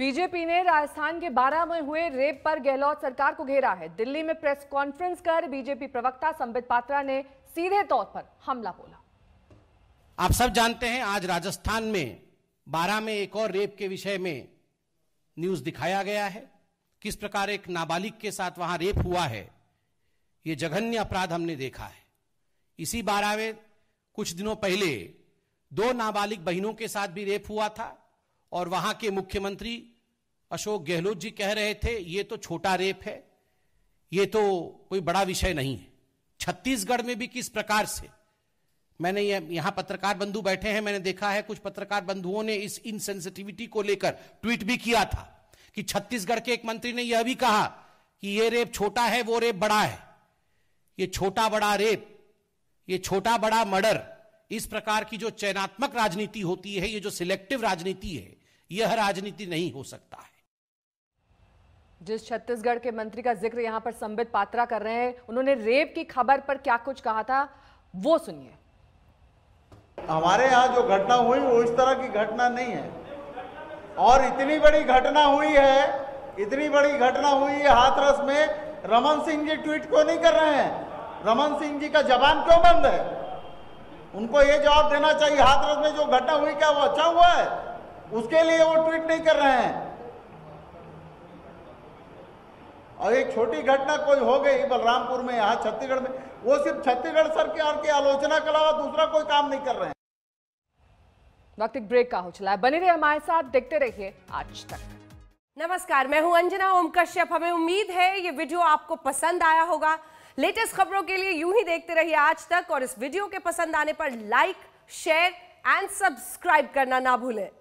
BJP ने राजस्थान के बारह में हुए रेप पर गहलोत सरकार को घेरा है दिल्ली में प्रेस कॉन्फ्रेंस कर बीजेपी प्रवक्ता संबित पात्रा ने सीधे तौर पर हमला बोला आप सब जानते हैं आज राजस्थान में बारह में एक और रेप के विषय में न्यूज दिखाया गया है किस प्रकार एक नाबालिग के साथ वहां रेप हुआ है ये जघन्य अपराध हमने देखा है इसी बारहवें कुछ दिनों पहले दो नाबालिग बहनों के साथ भी रेप हुआ था और वहां के मुख्यमंत्री अशोक गहलोत जी कह रहे थे ये तो छोटा रेप है ये तो कोई बड़ा विषय नहीं है छत्तीसगढ़ में भी किस प्रकार से मैंने यह यहां पत्रकार बंधु बैठे हैं मैंने देखा है कुछ पत्रकार बंधुओं ने इस इनसेंसिटिविटी को लेकर ट्वीट भी किया था कि छत्तीसगढ़ के एक मंत्री ने यह भी कहा कि ये रेप छोटा है वो रेप बड़ा है ये छोटा बड़ा रेप ये छोटा बड़ा मर्डर इस प्रकार की जो चयनात्मक राजनीति होती है ये जो सिलेक्टिव राजनीति है यह राजनीति नहीं हो सकता है जिस छत्तीसगढ़ के मंत्री का जिक्र यहाँ पर संबित पात्रा कर रहे हैं उन्होंने रेप की खबर पर क्या कुछ कहा था वो सुनिए हमारे यहाँ जो घटना हुई वो इस तरह की घटना नहीं है और इतनी बड़ी घटना हुई है इतनी बड़ी घटना हुई है हाथरस में रमन सिंह जी ट्वीट क्यों नहीं कर रहे हैं रमन सिंह जी का जबान क्यों बंद है उनको ये जवाब देना चाहिए हाथरस में जो घटना हुई क्या वो अच्छा हुआ है उसके लिए वो ट्वीट नहीं कर रहे हैं और एक छोटी घटना कोई हो गई बलरामपुर में यहाँ छत्तीसगढ़ में वो सिर्फ छत्तीसगढ़ सरकार की आलोचना के अलावा दूसरा कोई काम नहीं कर रहे हैं वक्त एक ब्रेक का हो चला है बने रहे हमारे साथ देखते रहिए आज तक नमस्कार मैं हूं अंजना ओम कश्यप हमें उम्मीद है ये वीडियो आपको पसंद आया होगा लेटेस्ट खबरों के लिए यूं ही देखते रहिए आज तक और इस वीडियो के पसंद आने पर लाइक शेयर एंड सब्सक्राइब करना ना भूलें